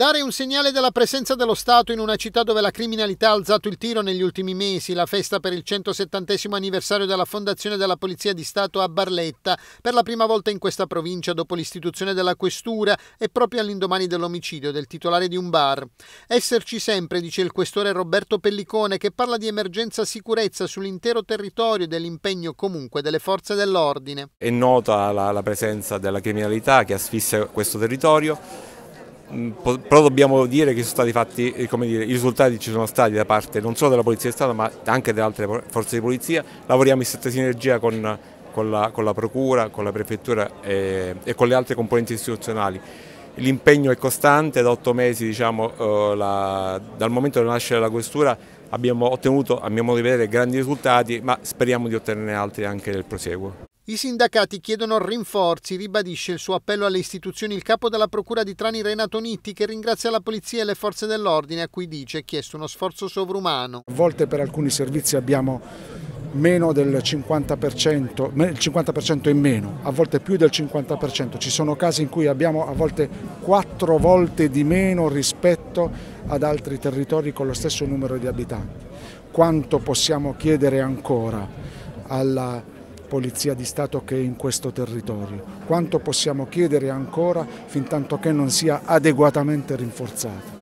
Dare un segnale della presenza dello Stato in una città dove la criminalità ha alzato il tiro negli ultimi mesi, la festa per il 170 anniversario della fondazione della Polizia di Stato a Barletta, per la prima volta in questa provincia dopo l'istituzione della questura e proprio all'indomani dell'omicidio del titolare di un bar. Esserci sempre, dice il questore Roberto Pellicone, che parla di emergenza sicurezza sull'intero territorio e dell'impegno comunque delle forze dell'ordine. È nota la, la presenza della criminalità che asfissia questo territorio Mm, però dobbiamo dire che fatti, eh, dire, i risultati ci sono stati da parte non solo della Polizia di Stato ma anche delle altre forze di polizia, lavoriamo in stretta sinergia con, con, la, con, la, Procura, con la Prefettura e, e con le altre componenti istituzionali. L'impegno è costante, da otto mesi diciamo, eh, la, dal momento della nascita della Questura abbiamo ottenuto, a mio modo di vedere, grandi risultati, ma speriamo di ottenerne altri anche nel proseguo. I sindacati chiedono rinforzi, ribadisce il suo appello alle istituzioni il capo della Procura di Trani Renato Nitti che ringrazia la Polizia e le forze dell'ordine a cui dice è chiesto uno sforzo sovrumano. A volte per alcuni servizi abbiamo meno del 50%, il 50% in meno, a volte più del 50%. Ci sono casi in cui abbiamo a volte quattro volte di meno rispetto ad altri territori con lo stesso numero di abitanti. Quanto possiamo chiedere ancora alla Polizia di Stato che è in questo territorio. Quanto possiamo chiedere ancora fin tanto che non sia adeguatamente rinforzata.